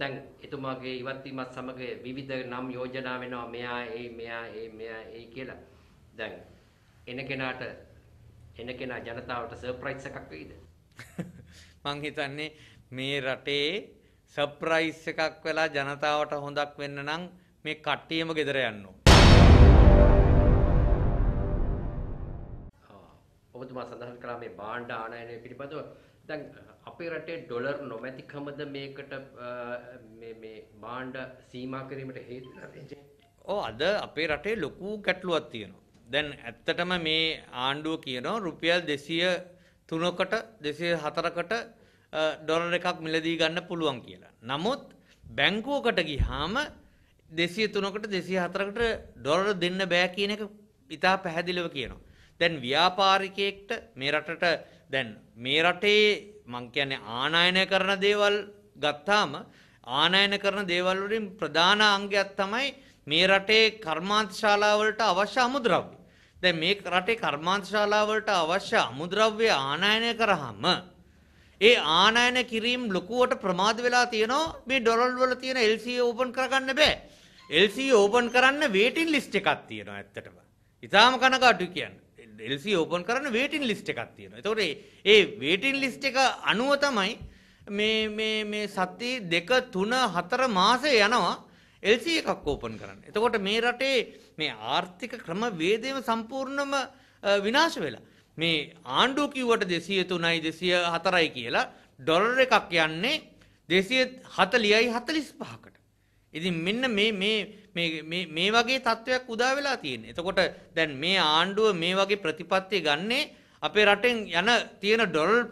දැන් එතුමාගේ ඉවත් වීමත් සමග විවිධ නම් යෝජනා වෙනවා මෙයා ඒ මෙයා ඒ මෙයා ඒ කියලා. දැන් එන කෙනාට එන කෙනා ජනතාවට සර්ප්‍රයිස් එකක් වෙයිද? මං හිතන්නේ මේ රටේ සර්ප්‍රයිස් එකක් වෙලා ජනතාවට හොඳක් වෙන්න නම් මේ කට්ටියම ගෙදර යන්න ඕන. ඔබතුමා සඳහන් කළා මේ භාණ්ඩ ආනයනය පිළිබඳව දැන් අපේ රටේ ඩොලර් නොමැතිකමද මේකට මේ බාණ්ඩ සීමා කිරීමට හේතු ඕ අද අපේ රටේ ලොකු ගැටලුවක් තියෙනවා දැන් ඇත්තටම මේ ආණ්ඩුව කියනවා රුපියල් දෙසිය තුනකට දෙසිය හතරකට ඩොලර් එකක් මිලදී ගන්න පුළුවන් කියලා නමුත් බැංකෝකට ගිහාම දෙසිය තුනකට දෙසිය හතරකට ඩොලර දෙන්න බෑ කියන එක ඉතා පැහැදිලිව කියනවා දැන් ව්‍යාපාරිකයෙක්ට මේ රටට දැන් මේ රටේ මං කියන්නේ ආනයනය කරන දේවල් ගත්තාම ආනයන කරන දේවල් වලින් ප්‍රධාන අංගයක් තමයි මේ රටේ කර්මාන්තශාලා වලට අවශ්‍ය අමුද්‍රව්‍ය. දැන් මේ රටේ කර්මාන්තශාලා වලට අවශ්‍ය අමුද්‍රව්‍ය ආනයනය කරාම ඒ ආනයන කිරීම ලොකුවට ප්‍රමාද වෙලා තියෙනවා මේ ඩොලර් වල තියෙන LCA ඕපන් කරගන්න බෑ. LCA ඕපන් කරන්න වේටින් ලිස්ට් එකක් තියෙනවා ඇත්තටම. ඉතාලම කනකාටු කියන්නේ. එල්සි ඕපන් කරන්න වේටින් ලිස්ට් එකක් තියෙනවා. එතකොට ඒ වේටින් ලිස්ට් එක අනුව තමයි මේ මේ මේ සති දෙක තුන හතර මාසය යනවා එල්සි එකක් ඕපන් කරන්න. එතකොට මේ රටේ මේ ආර්ථික ක්‍රම වේදේම සම්පූර්ණම විනාශ වෙලා. මේ ආණ්ඩුව කිව්වට දෙසිය තුනයි දෙසිය හතරයි කියලා ඩොලර් එකක් යන්නේ දෙසිය හතලියයි හතලිස් පහකට. ඉතින් මෙන්න මේ මේ මේ වගේ තත්ත්වයක් උදා වෙලා තියෙන. එතකොට දැන් මේ ආණ්ඩුව මේ වගේ ප්‍රතිපත්ති ගන්නේ අපේ රටෙන් යන තියෙන ඩොලර්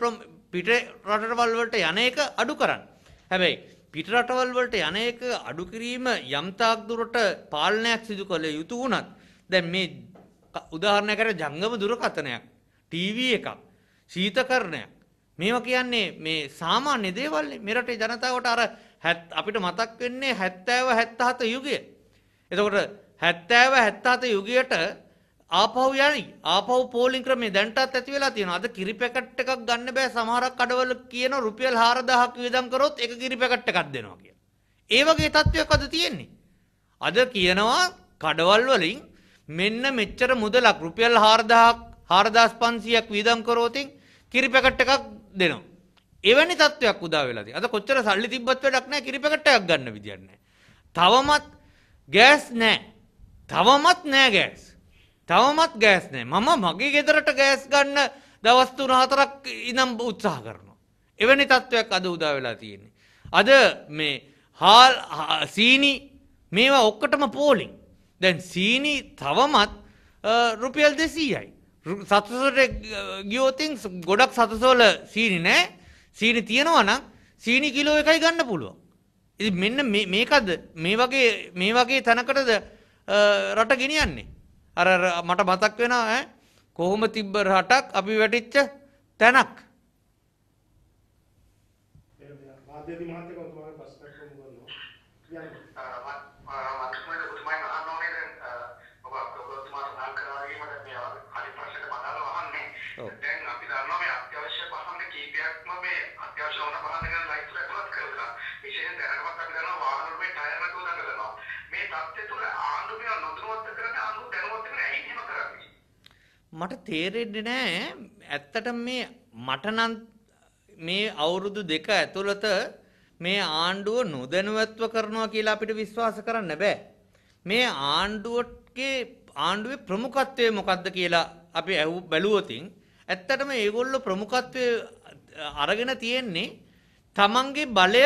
පිට රටවල් වලට යන එක අඩු කරන්න. හැබැයි පිට රටවල් වලට යන එක අඩු කිරීම යම්තාක් දුරට පාලනයක් සිදු කළ යුතු වුණත් දැන් මේ උදාහරණයක් අර ජංගම දුරකථනයක්, ටීවී එකක්, ශීතකරණයක් මේවා කියන්නේ මේ සාමාන්‍ය දේවල් මේ රටේ ජනතාවට අර අපිට මතක් වෙන්නේ 70 77 යුගය. එතකොට 70 77 යුගයට ආපහු යයි. ආපහු පෝලිං ක්‍රමේ දැන්ටත් ඇති වෙලා තියෙනවා. අද කිරි පැකට් එකක් ගන්න බෑ සමහරක් අඩවල කියන රුපියල් 4000ක් වියදම් කරොත් එක කිරි පැකට් එකක් දෙනවා කියලා. ඒ වගේ තත්ත්වයක් අද තියෙන්නේ. අද කියනවා කඩවල් වලින් මෙන්න මෙච්චර මුදලක් රුපියල් 4000ක් 4500ක් වියදම් කරොතින් කිරි පැකට් එකක් දෙනවා. එවැනි තත්ත්වයක් උදා වෙලා තියෙනවා. අද කොච්චර සල්ලි තිබ්බත් වැඩක් නැහැ. කිරි පැකට්ටයක් ගන්න විදියක් නැහැ. තවමත් ගෑස් නැහැ. තවමත් නැහැ ගෑස්. තවමත් ගෑස් නැහැ. මම මගේ ගෙදරට ගෑස් ගන්න දවස් 3-4ක් ඉඳන් උත්සාහ කරනවා. එවැනි තත්ත්වයක් අද උදා වෙලා තියෙන්නේ. අද මේ හාල් සීනි මේවා ඔක්කොටම පෝලිං. දැන් සීනි තවමත් රුපියල් 200යි. සතසට ගියෝතින් ගොඩක් සතසවල සීනි නෑ සීනි තියෙනවා නම් සීනි කිලෝ එකයි ගන්න පුළුවන්. ඉතින් මෙන්න මේකද මේ වගේ මේ වගේ තැනකටද රට ගෙනියන්නේ. අර මට මතක් වෙනවා ඈ කොහොම තිබ්බ රටක් අපි වැටිච්ච තැනක්. වාදයේදී මහත්ය මට තේරෙන්නේ නෑ ඇත්තට මේ මට නම් මේ අවුරුදු දෙක ඇතුළත මේ ආණ්ඩුව නොදැනුවත්ව කරනවා කියලා අපිට විශ්වාස කරන්න බෑ. මේ ආණ්ඩුවගේ ආණ්ඩුවේ ප්‍රමුඛත්වය මොකද්ද කියලා අපි ඇහුව බැලුවොතින් ඇත්තටම ඒගොල්ලෝ ප්‍රමුඛත්වය අරගෙන තියෙන්නේ තමන්ගේ බලය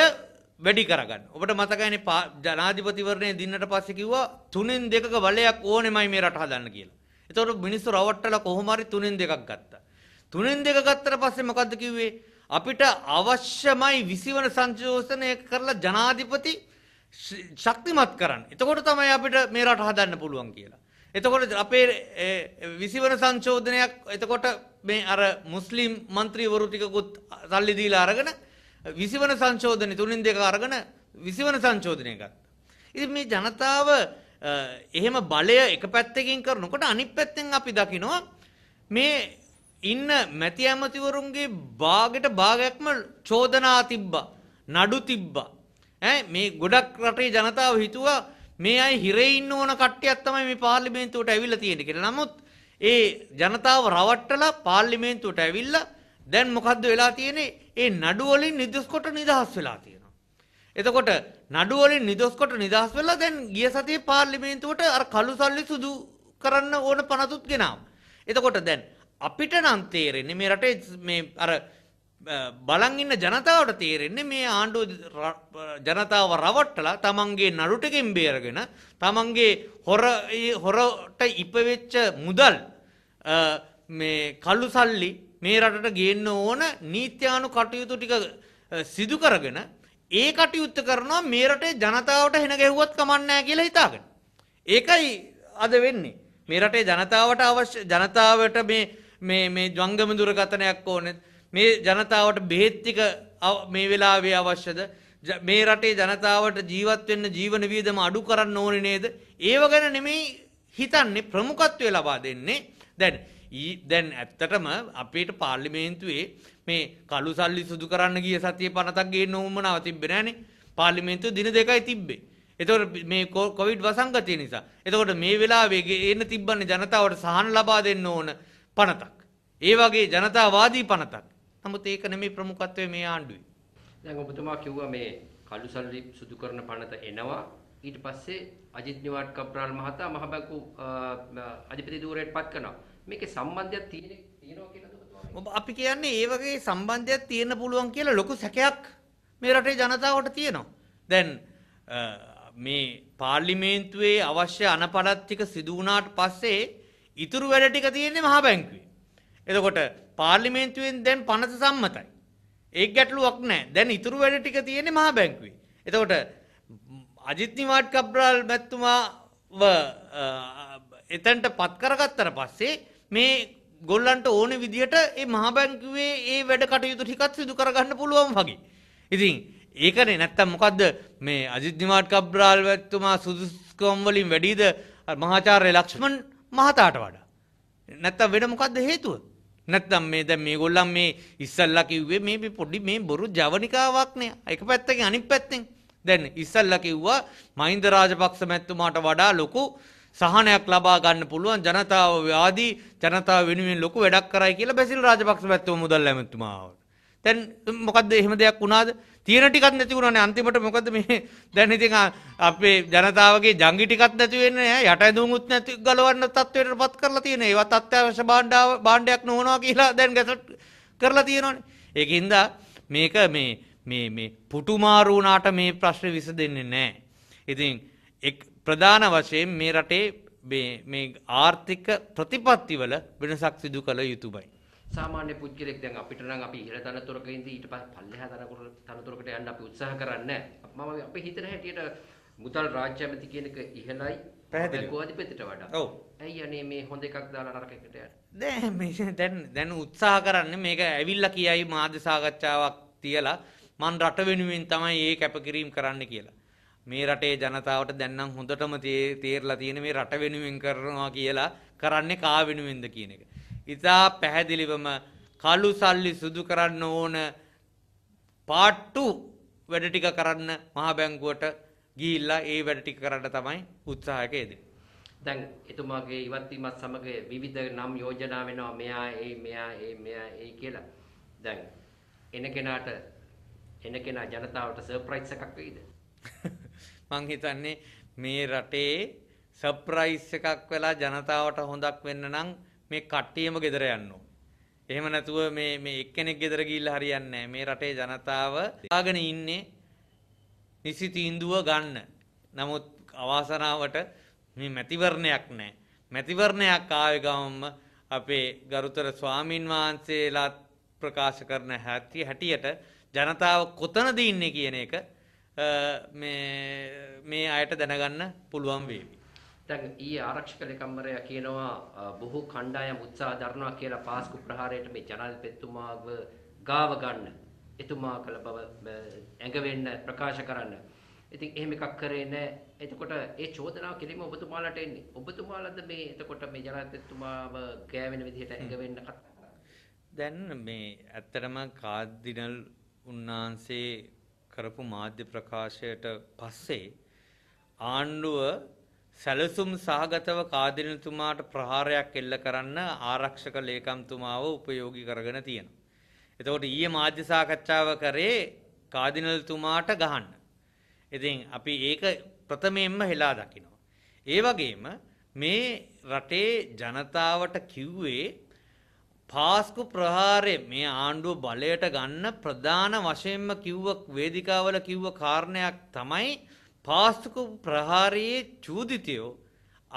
වැඩි කරගන්න. ඔබට මතකයිනේ ජනාධිපතිවරණය දින්නට පස්සේ කිව්වා තුනෙන් දෙකක බලයක් ඕනෙමයි මේ රට හදන්න කියලා. එතකොට මිනිස්සු රවට්ටලා කොහොම හරි තුනෙන් දෙකක් ගත්තා. තුනෙන් දෙක ගත්තට පස්සේ මොකද්ද කිව්වේ? අපිට අවශ්‍යමයි විසිවන සංශෝෂණය කරලා ජනාධිපති ශක්තිමත් කරන්න. එතකොට තමයි අපිට මේ රට හදන්න පුළුවන් කියලා. එතකොට අපේ විසිවන සංශෝධනයක් එතකොට මේ අර මුස්ලිම් മന്ത്രിවරු ටිකකුත් සල්ලි දීලා අරගෙන විසිවන සංශෝධනේ තුනෙන් දෙක අරගෙන විසිවන සංශෝධනය ගත්තා. ඉතින් මේ ජනතාව එහෙම බලය එක පැත්තකින් කරනකොට අනිත් පැත්තෙන් අපි දකිනවා මේ ඉන්න මැති ඇමතිවරුන්ගේ බාගෙට භාගයක්ම චෝදනා තිබ්බා නඩු තිබ්බා ඈ මේ ගොඩක් රටේ ජනතාව හිතුවා මේ අය හිරේ ඉන්න ඕන කට්ටියක් තමයි මේ පාර්ලිමේන්තුවට ඇවිල්ලා තියෙන්නේ කියලා. නමුත් ඒ ජනතාව රවට්ටලා පාර්ලිමේන්තුවට ඇවිල්ලා දැන් මොකද්ද වෙලා තියෙන්නේ? ඒ නඩු වලින් නිදහස් කොට නිදහස් වෙලා තියෙන්නේ. එතකොට නඩු වලින් නිදොස් කොට නිදහස් වෙලා දැන් ගිය සතියේ පාර්ලිමේන්තුවට අර කළු සල්ලි සුදු කරන්න ඕන පනතුත් ගෙනාවා. එතකොට දැන් අපිට නම් තේරෙන්නේ මේ රටේ මේ අර බලන් ඉන්න ජනතාවට තේරෙන්නේ මේ ආණ්ඩුව ජනතාව රවට්ටලා තමන්ගේ නඩු ටිකෙන් බේරගෙන තමන්ගේ හොර හොරට ඉපවෙච්ච මුදල් මේ කළු සල්ලි මේ රටට ගේන්න ඕන නීත්‍යානු කටයුතු ටික සිදු කරගෙන ඒ කටයුත්ත කරනවා මේ රටේ ජනතාවට හෙන ගැහුවත් කමක් නැහැ කියලා හිතාගෙන. ඒකයි අද වෙන්නේ. මේ රටේ ජනතාවට අවශ්‍ය ජනතාවට මේ මේ මේ ජංගම දුරකථනයක් ඕනේ. මේ ජනතාවට බෙහෙත් ටික මේ වෙලාවේ අවශ්‍යද? මේ රටේ ජනතාවට ජීවත් වෙන්න ජීවන වියදම අඩු කරන්න ඕනේ නේද? ඒව ගැන නෙමෙයි හිතන්නේ ප්‍රමුඛත්වය ලබා දෙන්නේ. දැන් ඊ දැන් ඇත්තටම අපේට පාර්ලිමේන්තුවේ මේ කළු සල්ලි සුදු කරන්න ගිය සතිය පනතක් ගේන්න උවමනාව තිබ්බේ නැහනේ. පාර්ලිමේන්තුව දින දෙකයි තිබ්බේ. එතකොට මේ කොවිඩ් වසංගතය නිසා. එතකොට මේ වෙලාවේ එන්න තිබ්බන්නේ ජනතාවට සහන ලබා දෙන්න ඕන පනතක්. ඒ වගේ ජනතාවාදී පනතක්. නමුත් ඒක නෙමෙයි ප්‍රමුඛත්වය මේ ආණ්ඩුවේ. දැන් ඔබතුමා කිව්වා මේ කළු සල්ලි සුදු කරන පනත එනවා. ඊට පස්සේ අජිත් නිවාඩ් කබ්‍රාල් මහතා මහබැංකු අධිපති ධූරයට පත් කරනවා. මේකේ සම්බන්ධයක් තියෙන තියෙනවා කියලාද අපි කියන්නේ ඒ වගේ සම්බන්ධයක් තියෙන්න පුළුවන් කියලා ලොකු සැකයක් මේ රටේ ජනතාවට තියෙනවා. දැන් මේ පාර්ලිමේන්තුවේ අවශ්‍ය අනපනත් ටික සිදු වුණාට පස්සේ ඉතුරු වැඩ ටික තියෙන්නේ මහා බැංකුවේ. එතකොට පාර්ලිමේන්තුවෙන් දැන් පනත සම්මතයි. ඒ ගැටලුවක් නැහැ. දැන් ඉතුරු වැඩ ටික තියෙන්නේ මහා බැංකුවේ. එතකොට අජිත් නිවාඩ් කබ්‍රාල් මැතිතුමාව එතනට පත් කරගත්තට පස්සේ මේ ගොල්ලන්ට ඕන විදිහට ඒ මහබැංකුවේ ඒ වැඩ කටයුතු ටිකත් සිදු කරගන්න පුළුවන් වගේ. ඉතින් ඒකනේ නැත්තම් මොකද්ද මේ අජිත් නිමාඩ් කබ්‍රාල් වැත්තුමා සුදුස්කම් වලින් වැඩිද මහාචාර්ය ලක්ෂ්මන් මහතාට වඩා. නැත්තම් වෙන මොකද්ද හේතුව? නැත්තම් මේ දැන් මේගොල්ලන් මේ ඉස්සල්ලා කිව්වේ මේ පොඩි මේ බොරු ජවනිකාවක්නේ. එක පැත්තකින් අනිත් පැත්තෙන්. දැන් ඉස්සල්ලා කිව්වා මහින්ද රාජපක්ෂ මැතිතුමාට වඩා ලොකු සහනයක් ලබා ගන්න පුළුවන් ජනතාව ව්‍යාදී ජනතාව වෙනුවෙන් ලොකු වැඩක් කරයි කියලා බැසිල් රාජපක්ෂ පැත්තම මුදල් ඇමතුමාවට. දැන් මොකද්ද එහෙම දෙයක් වුණාද? තියෙන ටිකක් නැති වුණානේ අන්තිමට මොකද්ද මේ දැන් ඉතින් අපේ ජනතාවගේ ජංගි ටිකක් නැති වෙන්නේ නැහැ යට ඇඳුමුත් නැති ගලවන්න තත්ත්වයටපත් කරලා තියෙන. ඒවත් අත්‍යවශ්‍ය භාණ්ඩ භාණ්ඩයක් නොවනවා කියලා දැන් ගැසට් කරලා තියෙනවානේ. ඒකින්ද මේක මේ මේ මේ පුටුමාරු වුණාට මේ ප්‍රශ්නේ විසඳෙන්නේ නැහැ. ඉතින් ප්‍රධාන වශයෙන් මේ රටේ මේ ආර්ථික ප්‍රතිපත්තිවල වෙනසක් සිදු කළ යුතුබයි. සාමාන්‍ය පුද්ගලෙක් දැන් අපිට නම් අපි ඉහළ තනතුරක ඉඳී ඊට පස්සේ පල්ලෙහා තනතුර තනතුරකට යන්න අපි උත්සාහ කරන්නේ නැහැ. මම අපේ හිතන හැටියට මුදල් රාජ්‍ය ඇමති කියන එක ඉහළයි ලෝකාධිපතිට වඩා. ඔව්. ඇයි අනේ මේ හොඳ එකක් දාලා නරක එකට යන්නේ? දැන් මේ දැන් දැන් උත්සාහ කරන්නේ මේක ඇවිල්ලා කියයි මාධ්‍ය සාකච්ඡාවක් තියලා මන් රට වෙනුවෙන් තමයි මේ කැපකිරීම කරන්න කියලා. මේ රටේ ජනතාවට දැන් නම් හොඳටම තේරලා තියෙන මේ රට වෙනුවෙන් කරනවා කියලා කරන්නේ කා වෙනුවෙන්ද කියන එක. ඉතා පැහැදිලිවම කළු සල්ලි සුදු කරන්න ඕන පාට්ටු වැඩ ටික කරන්න මහ බැංකුවට ගිහිල්ලා ඒ වැඩ ටික කරන්න තමයි උත්සාහයක යෙදෙන්නේ. දැන් එතුමාගේ ඉවත් වීමත් සමග විවිධ නම් යෝජනා වෙනවා මෙයා ඒ මෙයා ඒ මෙයා ඒ කියලා. දැන් එන කෙනාට එන කෙනා ජනතාවට සර්ප්‍රයිස් එකක් වෙයිද? මං හිතන්නේ මේ රටේ සර්ප්‍රයිස් එකක් වෙලා ජනතාවට හොඳක් වෙන්න නම් මේ කට්ටියම ගෙදර යන්න ඕනේ. එහෙම නැතුව මේ මේ එක්කෙනෙක් ගෙදර ගිහිල්ලා හරියන්නේ නැහැ. මේ රටේ ජනතාව දාගෙන ඉන්නේ නිසි තීන්දුව ගන්න. නමුත් අවාසනාවට මේ මැතිවරණයක් නැහැ. මැතිවරණයක් ආවේ ගමම අපේ ගරුතර ස්වාමින් වහන්සේලා ප්‍රකාශ කරන හැටි හැටියට ජනතාව කොතනද ඉන්නේ කියන එක මේ අයට දැනගන්න පුළුවන් වේවි. දැන් ඊයේ ආරක්ෂක ලේකම්වරයා කියනවා බොහෝ කණ්ඩායම් උත්සාහ දරනවා කියලා පාස්කු ප්‍රහාරයට මේ ජනාධිපතිතුමාව ගාව ගන්න. එතුමා කළ බව ඇඟවෙන්න ප්‍රකාශ කරන්න. ඉතින් එහෙම එකක් කරේ නැහැ. එතකොට ඒ චෝදනාව කෙලින්ම ඔබතුමාලට එන්නේ. ඔබතුමාලද මේ එතකොට මේ ජනාධිපතිතුමාව ගෑවෙන විදිහට ඇඟවෙන්න දැන් මේ ඇත්තටම කාඩිනල් උන්නාන්සේ කරපු මාධ්‍ය ප්‍රකාශයට පස්සේ ආණ්ඩුව සැලසුම් සහගතව කාදිනතුමාට ප්‍රහාරයක් එල්ල කරන්න ආරක්ෂක ලේකම්තුමාව උපයෝගී කරගෙන තියෙනවා. එතකොට ඊයේ මාධ්‍ය සාකච්ඡාව කරේ කාදිනල්තුමාට ගහන්න. ඉතින් අපි ඒක ප්‍රථමයෙන්ම හෙලා දකිනවා. ඒ වගේම මේ රටේ ජනතාවට කිව්වේ පාස්කු ප්‍රහාරය මේ ආණ්ඩුව බලයට ගන්න ප්‍රධාන වශයෙන්ම කිව්ව වේදිකාවල කිව්ව කාරණයක් තමයි පාස්කු ප්‍රහාරයේ චූදිතයෝ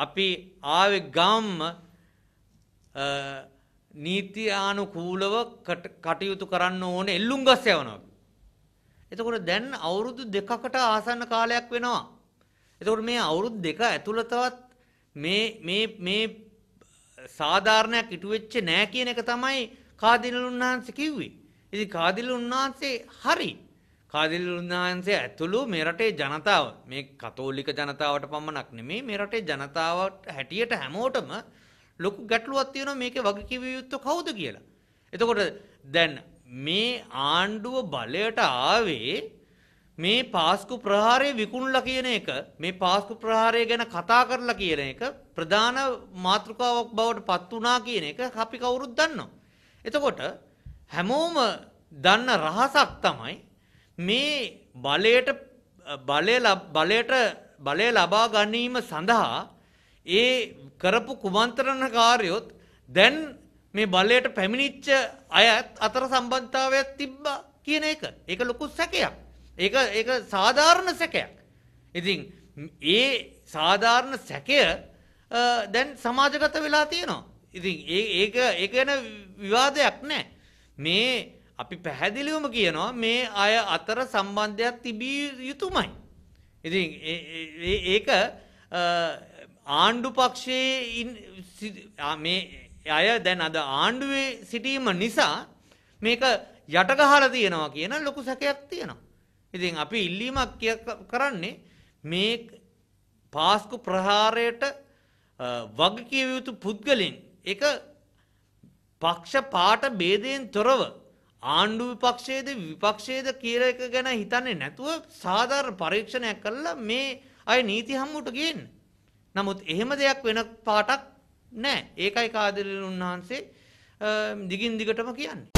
අපි ආවෙ ගම්ම නීති ආනුකූලව කටයුතු කරන්න ඕන එල්ලුම් ගස් යවනවා. එතකොට දැන් අවුරුදු දෙකකට ආසන්න කාලයක් වෙනවා. එතකොට මේ අවුරුදු දෙක ඇතුළතවත් මේ මේ මේ සාධාරණයක් ඉටු වෙච්චේ නෑ කියන එක තමයි කාදිලුන් වහන්සේ කිව්වේ. ඉතින් කාදිලුන් වහන්සේ හරි. කාදිලුන් වහන්සේ ඇතුළු මේ රටේ ජනතාව මේ කතෝලික ජනතාවට පමණක් නෙමෙයි මේ රටේ ජනතාවට හැටියට හැමෝටම ලොකු ගැටලුවක් තියෙනවා මේකේ වගකීම් යුත්තේ කවුද කියලා. එතකොට දැන් මේ ආණ්ඩුව බලයට ආවේ මේ පාස්කු ප්‍රහාරය විකුණලා කියන එක මේ පාස්කු ප්‍රහාරය ගැන කතා කරලා කියන එක ප්‍රධාන මාතෘකාවක් බවට පත් වුණා කියන එක අපි කවුරුත් දන්නවා. එතකොට හැමෝම දන්න රහසක් තමයි මේ බලයට බලය බලයට බලය ලබා ගැනීම සඳහා ඒ කරපු කුමන්ත්‍රණ කාර්යොත් දැන් මේ බලයට පැමිණිච්ච අයත් අතර සම්බන්ධතාවයක් තිබ්බා කියන එක. ඒක ලොකු සැකයක්. ඒක ඒක සාධාරණ සැකයක්. ඉතින් ඒ සාධාරණ සැකය දැන් සමාජගත වෙලා තියෙනවා. ඉතින් ඒ ඒක ඒක ගැන විවාදයක් නැහැ. මේ අපි පැහැදිලිවම කියනවා මේ අය අතර සම්බන්ධයක් තිබිය යුතුමයි. ඉතින් ඒක ආණ්ඩු පක්ෂයේ මේ අය දැන් අද ආණ්ඩුවේ සිටීම නිසා මේක යටගහලා තියෙනවා කියන ලොකු සැකයක් තියෙනවා. ඉතින් අපි ඉල්ලීමක් කරන්නේ මේ පාස්කු ප්‍රහාරයට වගකිව යුතු පුද්ගලින් එක පක්ෂ පාට බේදයෙන් තොරව ආණ්ඩු විපක්ෂයේද විපක්ෂයේද කියල එක ගැන හිතන්නේ නැතුව සාධාර පරීක්ෂණයක් කල්ලා මේ අය නීති හම්මුට ගෙන්. නමුත් එහෙම දෙයක් වෙන පාටක් නෑ ඒකයි කාදිරල් උන්වහන්සේ දිගින් දිගටම කියන්නේ.